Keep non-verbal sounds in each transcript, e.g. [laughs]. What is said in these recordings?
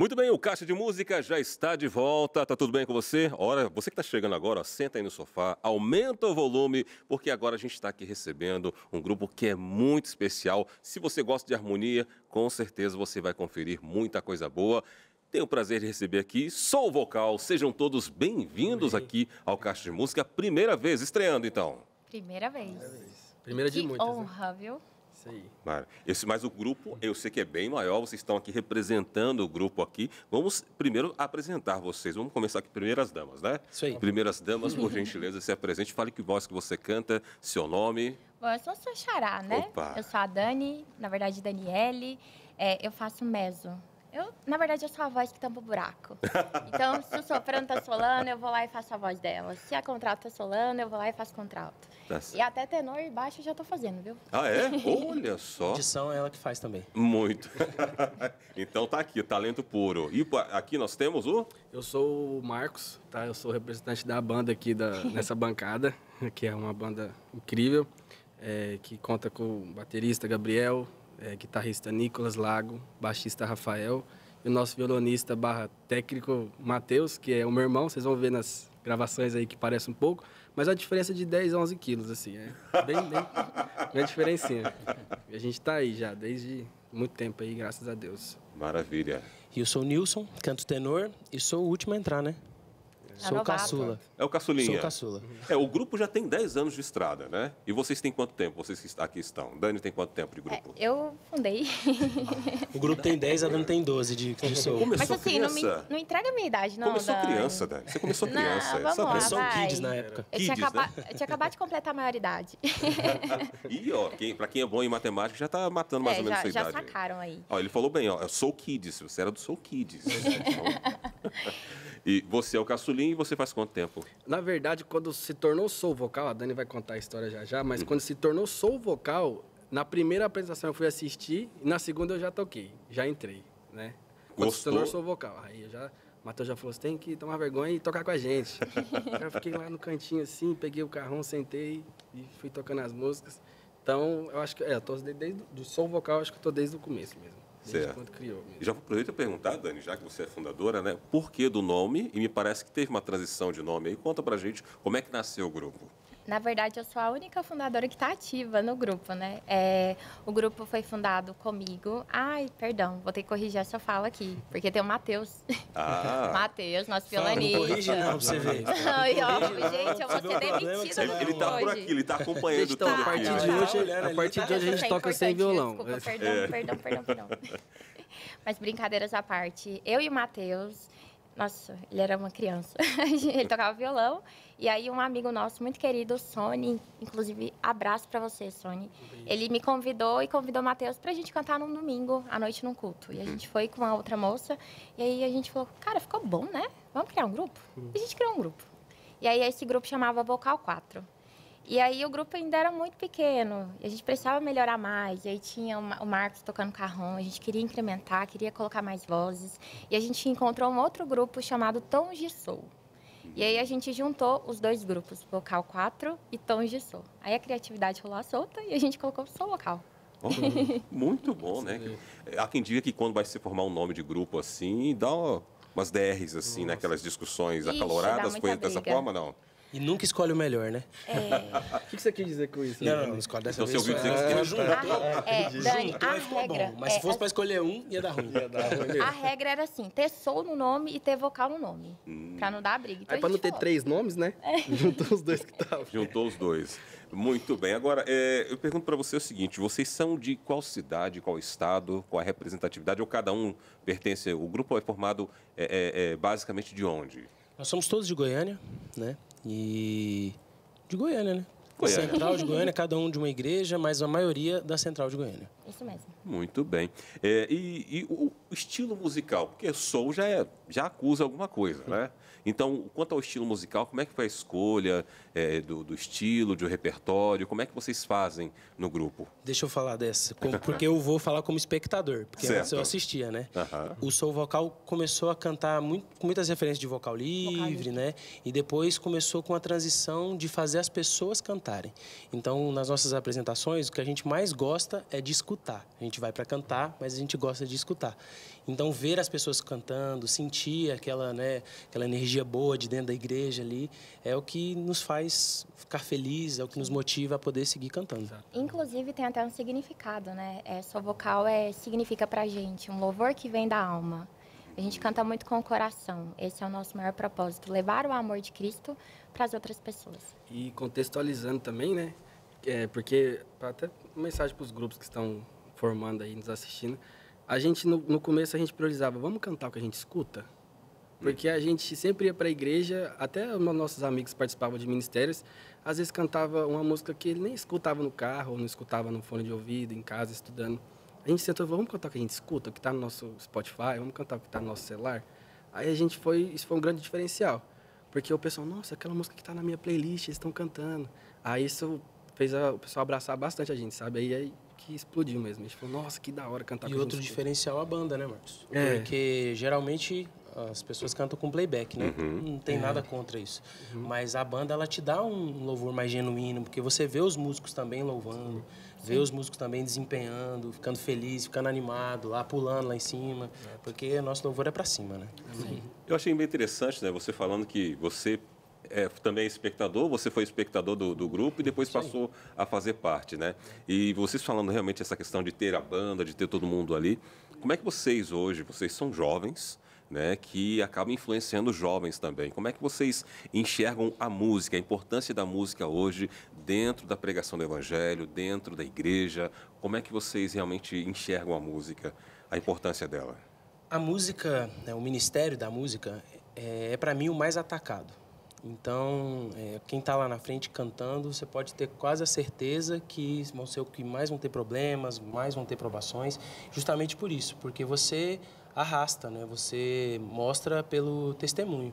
Muito bem, o Caixa de Música já está de volta. Tá tudo bem com você? Ora, você que está chegando agora, ó, senta aí no sofá, aumenta o volume, porque agora a gente está aqui recebendo um grupo que é muito especial. Se você gosta de harmonia, com certeza você vai conferir muita coisa boa. Tenho o prazer de receber aqui Sou Vocal. Sejam todos bem-vindos aqui ao Caixa de Música, primeira vez estreando então. Primeira vez. Primeira vez. Primeira de que muitas. Né? Honra, né? viu? Isso aí. Esse, mas o grupo, eu sei que é bem maior, vocês estão aqui representando o grupo aqui. Vamos primeiro apresentar vocês. Vamos começar aqui, primeiras damas, né? Isso aí. Primeiras damas, por [laughs] gentileza, se apresente, fale que voz que você canta, seu nome. Bom, eu sou sua xará, né? Opa. Eu sou a Dani, na verdade, Daniele. É, eu faço meso. Eu, na verdade, eu sou a voz que tampa o buraco. [laughs] Então, se o soprano tá solano, eu vou lá e faço a voz dela. Se a contralto tá solano, eu vou lá e faço contralto. Tá e até tenor e baixo eu já estou fazendo, viu? Ah, é? [laughs] Olha só. Edição é ela que faz também. Muito. [laughs] então tá aqui, talento puro. E aqui nós temos o? Eu sou o Marcos, tá? Eu sou representante da banda aqui da, [laughs] nessa bancada, que é uma banda incrível, é, que conta com o baterista Gabriel, é, guitarrista Nicolas Lago, baixista Rafael e o nosso violonista barra técnico Matheus, que é o meu irmão, vocês vão ver nas gravações aí que parece um pouco, mas a diferença é de 10 a 11 quilos, assim, é bem, bem, bem diferencinha. E a gente tá aí já, desde muito tempo aí, graças a Deus. Maravilha. E eu sou o Nilson, canto tenor e sou o último a entrar, né? Sou novato. caçula. É o caçulinha. Sou caçula. É, o grupo já tem 10 anos de estrada, né? E vocês têm quanto tempo? Vocês que aqui estão. Dani tem quanto tempo de é, grupo? É, eu fundei. [laughs] O grupo tem 10, a Dani tem 12 de, de sou. Começou Mas assim, criança. Não, me, não entrega a minha idade, não. Começou Dani. criança, Dani. Você começou criança. Não, vamos sabe? Lá, São kids na época. Eu, kids, tinha né? eu tinha acabado de completar a maioridade. [laughs] e, ó, quem, pra quem é bom em matemática, já tá matando mais é, ou menos já, sua já idade. Já sacaram aí. Ó, ele falou bem, ó, eu sou kids. Você era do sou kids. [laughs] Então... E você é o caçulinho e você faz quanto tempo? Na verdade, quando se tornou Sou Vocal, a Dani vai contar a história já já, mas uhum. quando se tornou Sou Vocal, na primeira apresentação eu fui assistir e na segunda eu já toquei, já entrei, né? Quando Gostou? se tornou Sou Vocal, aí eu já... Matheus já falou, você tem que tomar vergonha e tocar com a gente. [laughs] eu fiquei lá no cantinho assim, peguei o carrão, sentei e fui tocando as músicas. Então, eu acho que, é, eu tô desde, do som vocal, acho que eu tô desde o começo mesmo desde quando criou. Mesmo. Já aproveito para perguntar, Dani, já que você é fundadora, né? Por que do nome? E me parece que teve uma transição de nome aí. Conta para gente como é que nasceu o grupo. Na verdade, eu sou a única fundadora que está ativa no grupo, né? É, o grupo foi fundado comigo. Ai, perdão, vou ter que corrigir essa fala aqui, porque tem o Matheus. Ah. [laughs] Matheus, nosso violonista. Não corrija, não, pra você ver. Ai, e ó, gente, eu vou ser demitida Ele, ele tá hoje. por aqui, ele tá acompanhando gente, tá, tudo. Tá, a partir de hoje, a partir tá de hoje a gente é toca sem violão. Desculpa, perdão, é. perdão, perdão, perdão. [laughs] Mas brincadeiras à parte, eu e o Matheus... Nossa, ele era uma criança. [laughs] ele tocava violão. E aí um amigo nosso muito querido, Sony, inclusive abraço para você, Sony. Ele me convidou e convidou o Matheus pra gente cantar num domingo à noite num culto. E a gente foi com uma outra moça. E aí a gente falou, cara, ficou bom, né? Vamos criar um grupo? Uhum. E a gente criou um grupo. E aí esse grupo chamava Vocal 4. E aí o grupo ainda era muito pequeno, a gente precisava melhorar mais. E aí tinha o Marcos tocando carrão. a gente queria incrementar, queria colocar mais vozes. E a gente encontrou um outro grupo chamado Tons de Soul. E aí a gente juntou os dois grupos, Vocal 4 e Tons de Soul. Aí a criatividade rolou solta e a gente colocou só vocal. muito bom, né? Há quem diga que quando vai se formar um nome de grupo assim, dá umas DRs, assim, né? Nossa. né? Aquelas discussões Ixi, acaloradas, foi dessa forma, não? E nunca escolhe o melhor, né? É. [laughs] O que você quer dizer com isso? Não, não, não escolhe dessa então, vez. Então, seu vídeo tem que ah, tá. juntou. Né? É, Dani, a e ficou regra, bom. Mas é, se fosse a... pra escolher um, ia dar ruim. Ia dar ruim a regra era assim, ter som no nome e ter vocal no nome. Hum. Pra não dar briga. Então, Aí pra não ter falou. três nomes, né? É. [laughs] Juntou os dois que estavam. Juntou os dois. Muito bem. Agora, é, eu pergunto para você o seguinte: vocês são de qual cidade, qual estado, qual a representatividade? Ou cada um pertence? O grupo é formado é, é, é basicamente de onde? Nós somos todos de Goiânia, né? e de Goiânia, né? Goiânia. Central de Goiânia, cada um de uma igreja, mas a maioria da Central de Goiânia. Isso mesmo. Muito bem. É, e, e, o estilo musical, porque soul já, é, já acusa alguma coisa, né? Então, quanto ao estilo musical, como é que foi a escolha é, do, do, estilo, do repertório? Como é que vocês fazem no grupo? Deixa eu falar dessa, [laughs] porque eu vou falar como espectador, porque certo. antes eu assistia, né? Uhum. O soul vocal começou a cantar muito, com muitas referências de vocal livre, vocal livre, né? E depois começou com a transição de fazer as pessoas cantarem. Então, nas nossas apresentações, o que a gente mais gosta é de escutar escutar. A gente vai para cantar, mas a gente gosta de escutar. Então, ver as pessoas cantando, sentir aquela, né, aquela energia boa de dentro da igreja ali, é o que nos faz ficar feliz, é o que nos motiva a poder seguir cantando. Inclusive, tem até um significado, né? É, sua vocal é, significa para gente um louvor que vem da alma. A gente canta muito com o coração. Esse é o nosso maior propósito, levar o amor de Cristo para as outras pessoas. E contextualizando também, né? É, porque, até mensagem para os grupos que estão formando aí, nos assistindo, a gente, no, no, começo, a gente priorizava, vamos cantar o que a gente escuta? Porque a gente sempre ia para a igreja, até os nossos amigos participavam de ministérios, às vezes cantava uma música que ele nem escutava no carro, ou não escutava no fone de ouvido, em casa, estudando. A gente sentou, vamos cantar o que a gente escuta, o que está no nosso Spotify, vamos cantar o que está no nosso celular. Aí a gente foi, isso foi um grande diferencial. Porque o pessoal, nossa, aquela música que está na minha playlist, eles estão cantando. Aí isso fez a, o pessoal abraçar bastante a gente, sabe? Aí, aí que explodiu mesmo. A gente falou, nossa, que da hora cantar e com E outro diferencial é a banda, né, Marcos? É. Porque geralmente as pessoas cantam com playback, né? Uhum. Não tem é. nada contra isso. Uhum. Mas a banda, ela te dá um louvor mais genuíno, porque você vê os músicos também louvando, Sim. vê os músicos também desempenhando, ficando feliz, ficando animado, lá pulando lá em cima, porque nosso louvor é para cima, né? Sim. Eu achei bem interessante, né? Você falando que você é, também é espectador, você foi espectador do, do grupo e depois passou a fazer parte, né? E vocês falando realmente essa questão de ter a banda, de ter todo mundo ali, como é que vocês hoje, vocês são jovens, né, que acabam influenciando jovens também. Como é que vocês enxergam a música, a importância da música hoje dentro da pregação do evangelho, dentro da igreja? Como é que vocês realmente enxergam a música, a importância dela? A música, né, o ministério da música é, é para mim o mais atacado. Então, é, quem está lá na frente cantando, você pode ter quase a certeza que vão ser o que mais vão ter problemas, mais vão ter provações, justamente por isso, porque você arrasta, né? Você mostra pelo testemunho.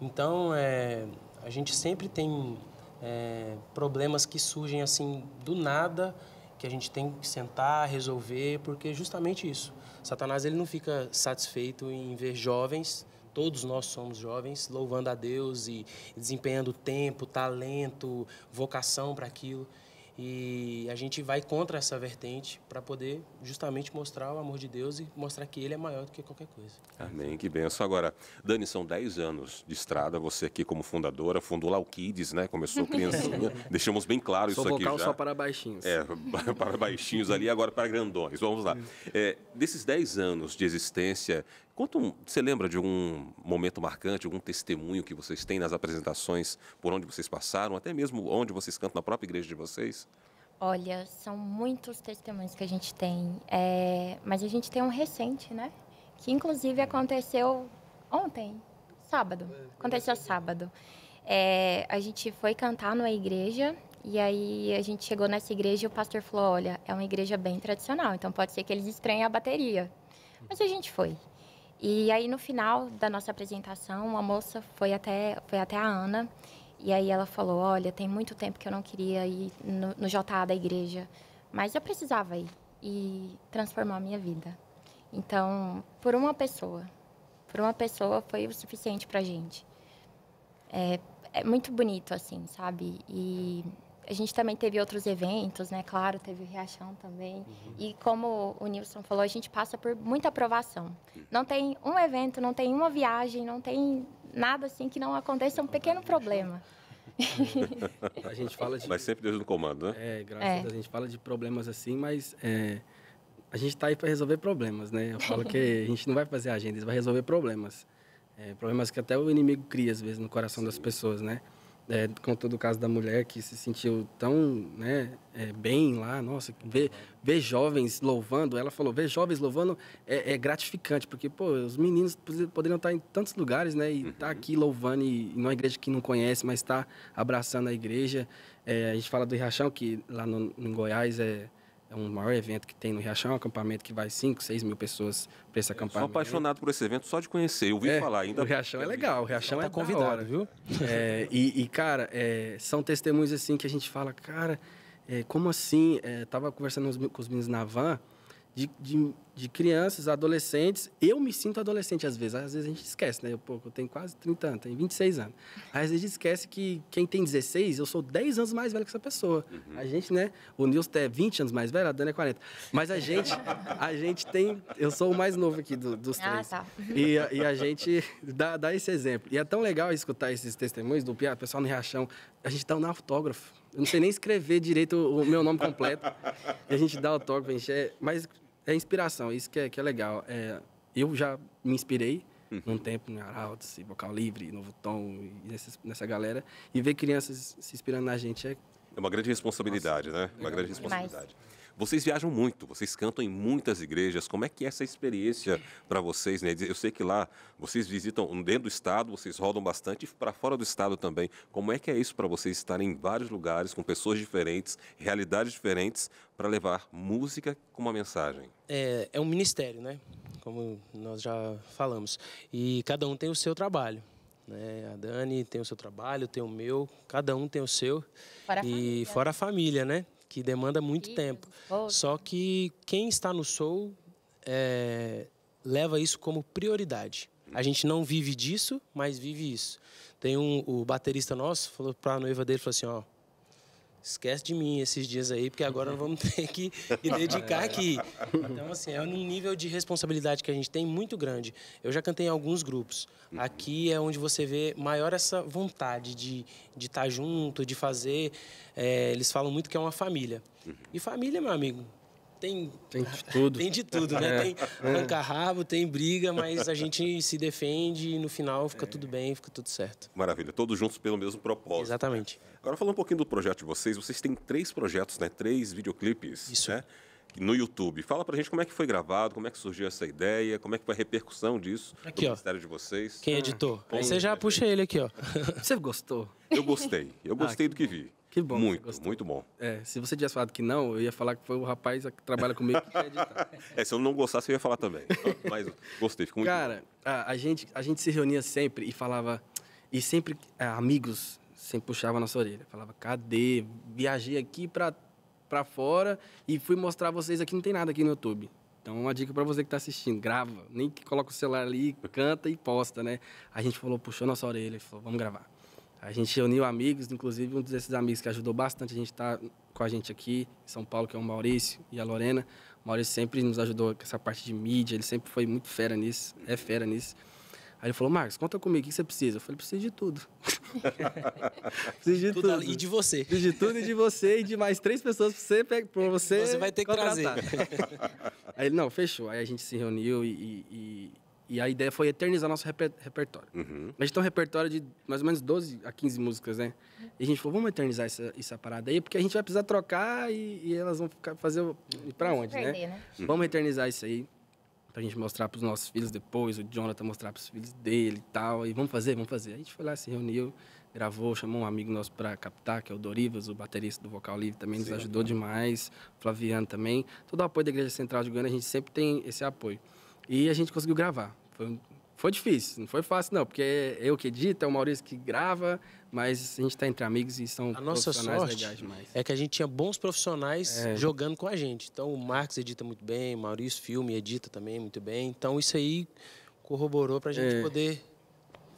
Então, é, a gente sempre tem é, problemas que surgem assim do nada, que a gente tem que sentar, resolver, porque justamente isso. Satanás ele não fica satisfeito em ver jovens todos nós somos jovens, louvando a Deus e desempenhando tempo, talento, vocação para aquilo. E a gente vai contra essa vertente para poder justamente mostrar o amor de Deus e mostrar que Ele é maior do que qualquer coisa. Amém, que benção. Agora, Dani, são 10 anos de estrada, você aqui como fundadora, fundou lá o Kids, né? Começou [laughs] criancinha, deixamos bem claro Sou isso aqui já. só para baixinhos. É, [laughs] para baixinhos ali, agora para grandões, vamos lá. Uhum. É, desses 10 anos de existência Quanto você lembra de algum momento marcante, algum testemunho que vocês têm nas apresentações, por onde vocês passaram, até mesmo onde vocês cantam na própria igreja de vocês? Olha, são muitos testemunhos que a gente tem, é... mas a gente tem um recente, né? Que inclusive aconteceu ontem, sábado. É, aconteceu sábado. É... a gente foi cantar numa igreja e aí a gente chegou nessa igreja e o pastor falou: olha, é uma igreja bem tradicional, então pode ser que eles estranhem a bateria. Mas a gente foi. E aí no final da nossa apresentação, uma moça foi até, foi até a Ana e aí ela falou: Olha, tem muito tempo que eu não queria ir no, no JA da igreja, mas eu precisava ir e transformar a minha vida. Então, por uma pessoa, por uma pessoa foi o suficiente pra gente. É, é muito bonito, assim, sabe? E a gente também teve outros eventos, né? Claro, teve o Riachão também. Uhum. E como o Nilson falou, a gente passa por muita aprovação. Não tem um evento, não tem uma viagem, não tem nada assim que não aconteça é um pequeno problema. [laughs] a gente fala de... Mas sempre Deus no comando, né? É, graças é. a Deus. A gente fala de problemas assim, mas é, a gente está aí para resolver problemas, né? Eu falo que a gente não vai fazer agendas, vai resolver problemas. É, problemas que até o inimigo cria, às vezes, no coração Sim. das pessoas, né? é, contou do caso da mulher que se sentiu tão né, é, bem lá, nossa, ver, ver jovens louvando, ela falou, ver jovens louvando é, é gratificante, porque, pô, os meninos poderiam estar em tantos lugares, né, e tá uhum. tá aqui louvando e, numa igreja que não conhece, mas está abraçando a igreja. É, a gente fala do Riachão, que lá no, em Goiás é, é um maior evento que tem no Riachão, é um acampamento que vai 5, 6 mil pessoas para esse é, acampamento. Eu sou apaixonado por esse evento só de conhecer, eu ouvi é, falar ainda. O Riachão é legal, o Riachão tá é convidado, hora, viu? É, e, e, cara, é, são testemunhos assim que a gente fala, cara, é, como assim? É, tava conversando com os meninos na van, de, de de crianças, adolescentes. Eu me sinto adolescente às vezes. Às vezes a gente esquece, né? Eu, pô, eu tenho quase 30 anos, tenho 26 anos. Às vezes a gente esquece que quem tem 16, eu sou 10 anos mais velho que essa pessoa. Uhum. A gente, né? O Nilson é 20 anos mais velho, a Dani é 40. Mas a gente, a gente tem... Eu sou o mais novo aqui do, dos ah, três. Ah, tá. E, e a gente dá, dá esse exemplo. E é tão legal escutar esses testemunhos do Piá, pessoal no Riachão. A gente dá um autógrafo. Eu não sei nem escrever direito o meu nome completo. E a gente dá autógrafo, a gente é... Mas é inspiração, isso que é, que é legal. É, eu já me inspirei uhum. num tempo em Arautos, e Vocal Livre, Novo Tom, nessa, nessa galera. E ver crianças se inspirando na gente é. É uma grande responsabilidade, Nossa, né? Legal. Uma grande responsabilidade. Vocês viajam muito, vocês cantam em muitas igrejas. Como é que é essa experiência para vocês? Né? Eu sei que lá vocês visitam dentro do estado, vocês rodam bastante para fora do estado também. Como é que é isso para vocês estarem em vários lugares com pessoas diferentes, realidades diferentes, para levar música com uma mensagem? É, é um ministério, né? Como nós já falamos. E cada um tem o seu trabalho. Né? A Dani tem o seu trabalho, tem o meu, cada um tem o seu. Fora e família. fora a família, né? que demanda muito tempo. Só que quem está no soul é, leva isso como prioridade. A gente não vive disso, mas vive isso. Tem um o baterista nosso falou para a noiva dele falou assim, ó, esquece de mim esses dias aí, porque agora vamos [laughs] ter que me é. dedicar aqui. [laughs] Então, assim, é um nível de responsabilidade que a gente tem muito grande. Eu já cantei em alguns grupos. Aqui é onde você vê maior essa vontade de estar de tá junto, de fazer. É, eles falam muito que é uma família. Uhum. E família, meu amigo, tem, tem de [laughs] tudo. tem de tudo, né? É. Tem é. arranca-rabo, tem briga, mas a [laughs] gente se defende e no final fica é. tudo bem, fica tudo certo. Maravilha, todos juntos pelo mesmo propósito. Exatamente. Né? Agora falando um pouquinho do projeto de vocês, vocês têm três projetos, né? Três videoclipes. Isso. Né? no YouTube. Fala pra gente como é que foi gravado, como é que surgiu essa ideia, como é que foi a repercussão disso aqui, do Ministério de vocês. Quem editou? Hum. Aí você já puxa ele aqui, ó. [laughs] Você gostou? Eu gostei. Eu gostei ah, do que vi. Que bom. Muito, muito bom. É, se você tivesse falado que não, eu ia falar que foi o rapaz que trabalha comigo que quer editar. [laughs] é, se eu não gostasse, eu ia falar também. Mas gostei, ficou muito Cara, a, a, gente, a gente se reunia sempre e falava... E sempre, é, amigos, sempre puxava a nossa orelha. Falava, cadê? Viajei aqui pra, pra fora e fui mostrar a vocês aqui. Não tem nada aqui no YouTube. Então, uma dica para você que está assistindo, grava. Nem que coloca o celular ali, canta e posta, né? A gente falou, puxou nossa orelha e falou, vamos gravar. A gente reuniu amigos, inclusive um desses amigos que ajudou bastante a gente estar tá com a gente aqui em São Paulo, que é o Maurício e a Lorena. O Maurício sempre nos ajudou com essa parte de mídia, ele sempre foi muito fera nisso, é fera nisso. Aí ele falou, Marcos, conta comigo, o que você precisa? Eu falei, preciso de tudo. [laughs] preciso de tudo, tudo. E de você. Preciso de tudo e de você e de mais três pessoas pra você, pra você. Você vai ter que contratar. trazer. [laughs] Aí ele, não, fechou. Aí a gente se reuniu e, e, e a ideia foi eternizar nosso reper repertório. Uhum. A gente tem um repertório de mais ou menos 12 a 15 músicas, né? E a gente falou, vamos eternizar essa, essa parada aí, porque a gente vai precisar trocar e, e elas vão ficar, fazer e pra onde, né? perder, né? né? Vamos eternizar isso aí pra gente mostrar pros nossos filhos depois, o Jonathan mostrar pros filhos dele e tal, e vamos fazer, vamos fazer. A gente foi lá, se reuniu, gravou, chamou um amigo nosso pra captar, que é o Dorivas, o baterista do Vocal Livre, também Sim, nos ajudou então. demais, Flaviano também. Todo o apoio da Igreja Central de Goiânia, a gente sempre tem esse apoio. E a gente conseguiu gravar. Foi, foi difícil, não foi fácil, não, porque é eu que edito, é o Maurício que grava, mas a gente está entre amigos e são a nossa sorte É que a gente tinha bons profissionais é. jogando com a gente. Então o Marcos edita muito bem, o Maurício filme edita também muito bem. Então isso aí corroborou para a gente é. poder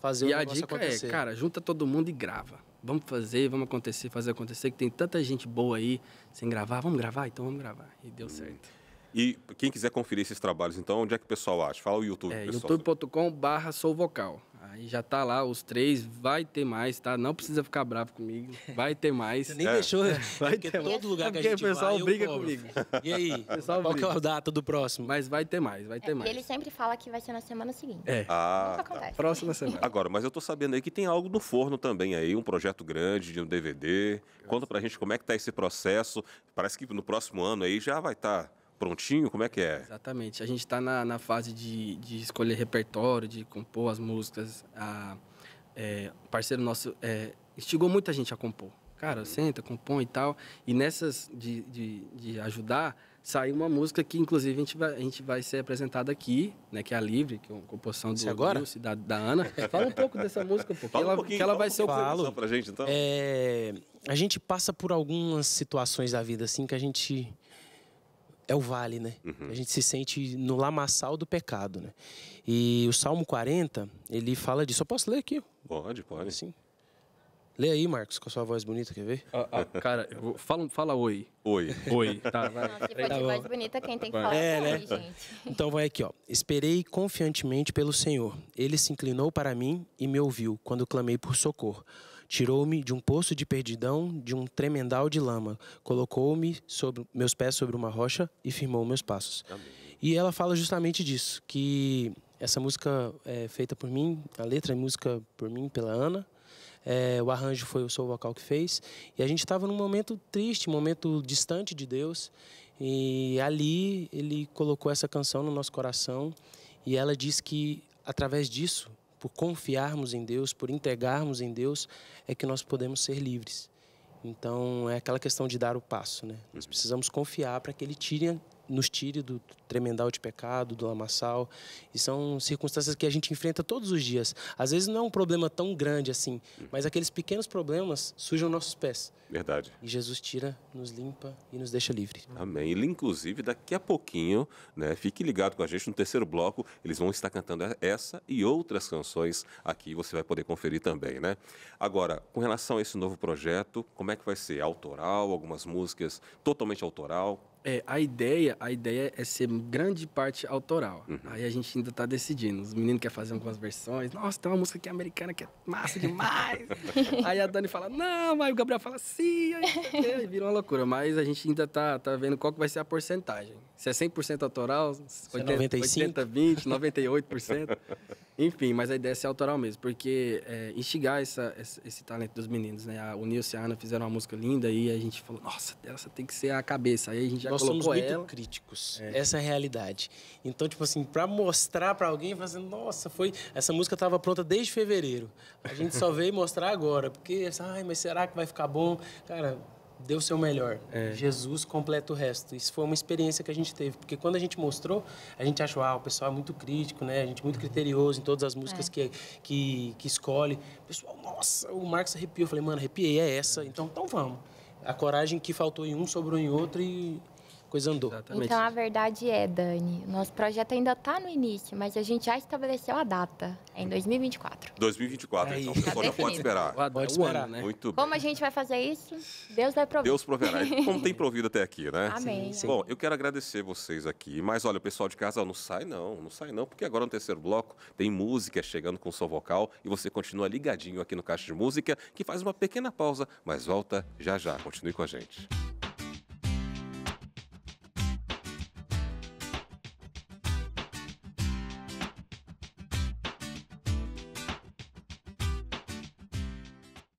fazer e o acontecer. E a dica é, cara, junta todo mundo e grava. Vamos fazer, vamos acontecer, fazer acontecer, que tem tanta gente boa aí sem gravar. Vamos gravar? Então vamos gravar. E deu certo. E quem quiser conferir esses trabalhos, então, onde é que o pessoal acha? Fala o YouTube, é, youtube.com.br sou vocal. Aí já tá lá os três, vai ter mais, tá? Não precisa ficar bravo comigo, vai ter mais. Você nem é. deixou, né? [laughs] vai ter todo mais. lugar que a gente vai, o pessoal briga comigo. E aí, [laughs] pessoal qual briga. que é a data do próximo? Mas vai ter mais, vai é, ter é, mais. Ele sempre fala que vai ser na semana seguinte. É. Ah, Nunca tá. acontece. Tá. Próxima [laughs] semana. Agora, mas eu tô sabendo aí que tem algo no forno também aí, um projeto grande de um DVD. Conta pra gente como é que tá esse processo. Parece que no próximo ano aí já vai estar... Tá prontinho? Como é que é? Exatamente. A gente está na, na fase de, de escolher repertório, de compor as músicas. A, é, parceiro nosso é, instigou muita gente a compor. Cara, uhum. senta, compõe e tal. E nessas de, de, de ajudar, saiu uma música que, inclusive, a gente vai, a gente vai ser apresentada aqui, né? Que é a Livre, que é uma composição do é agora? Lúcio, da, da Ana. [laughs] Fala um pouco dessa música, porque fala ela, um que ela vai ser o falo. pra gente, então. É, a gente passa por algumas situações da vida, assim, que a gente é o vale, né? Uhum. A gente se sente no lamaçal do pecado, né? E o Salmo 40, ele fala disso. Eu posso ler aqui? Pode, pode. Sim. Lê aí, Marcos, com a sua voz bonita, quer ver? Ah, ah, cara, vou, fala, fala oi. Oi. Oi, tá, vai. Não, tá voz bonita, quem tem que falar é, né? gente. Então vai aqui, ó. Esperei confiantemente pelo Senhor. Ele se inclinou para mim e me ouviu quando clamei por socorro. Tirou-me de um poço de perdidão, de um tremendal de lama. Colocou-me sobre meus pés sobre uma rocha e firmou meus passos. Amém. E ela fala justamente disso, que essa música é feita por mim, a letra e música por mim, pela Ana. É, o arranjo foi o Sou Vocal que fez. E a gente estava num momento triste, momento distante de Deus. E ali ele colocou essa canção no nosso coração. E ela diz que através disso por confiarmos em Deus, por entregarmos em Deus, é que nós podemos ser livres. Então é aquela questão de dar o passo, né? Nós precisamos confiar para que Ele tire, nos tire do, tremendal de pecado, do lamaçal. E são circunstâncias que a gente enfrenta todos os dias. Às vezes não é um problema tão grande assim, mas aqueles pequenos problemas sujam nossos pés. Verdade. E Jesus tira, nos limpa e nos deixa livre. Amém. E, inclusive, daqui a pouquinho, né, fique ligado com a gente no terceiro bloco, eles vão estar cantando essa e outras canções aqui, você vai poder conferir também, né? Agora, com relação a esse novo projeto, como é que vai ser? Autoral, algumas músicas totalmente autoral? É, a ideia, a ideia é ser grande parte autoral. Uhum. Aí a gente ainda tá decidindo. Os meninos querem fazer algumas versões. Nossa, tem uma música aqui americana que é massa demais. [laughs] aí a Dani fala, não. Aí o Gabriel fala, sim. Aí, aí vira uma loucura. Mas a gente ainda tá, tá vendo qual que vai ser a porcentagem se é 100% autoral, se 80, é 95? 20, 98%. Enfim, mas a ideia é ser autoral mesmo, porque é, instigar essa, esse, esse, talento dos meninos, né? A, o Nilce e a Ana fizeram uma música linda e a gente falou, nossa, essa tem que ser a cabeça. Aí a gente já Nós colocou somos muito críticos, é. essa é a realidade. Então, tipo assim, para mostrar para alguém, fazer, nossa, foi... Essa música estava pronta desde fevereiro. A gente só veio mostrar agora, porque, ai, mas será que vai ficar bom? Cara, dê o seu melhor. É. Jesus completa o resto. Isso foi uma experiência que a gente teve, porque quando a gente mostrou, a gente achou, ah, o pessoal é muito crítico, né? A gente é muito uhum. criterioso em todas as músicas é. que, que, que escolhe. O pessoal, nossa, o Marcos arrepiou. Eu falei, mano, arrepiei, é essa, é. então, então vamos. A coragem que faltou em um sobrou em outro e coisa andou. Exatamente. Então, a verdade é, Dani, nosso projeto ainda está no início, mas a gente já estabeleceu a data, é em 2024. 2024, é então o pessoal tá já pode é esperar. Pode, esperar, né? Muito bem. Como a gente vai fazer isso? Deus vai prover. Deus proverá, como tem provido até aqui, né? Amém. Sim, sim. Bom, eu quero agradecer vocês aqui, mas olha, o pessoal de casa, não sai não, não sai não, porque agora no terceiro bloco tem música chegando com som vocal e você continua ligadinho aqui no Caixa de Música, que faz uma pequena pausa, mas volta já já. Continue com a gente.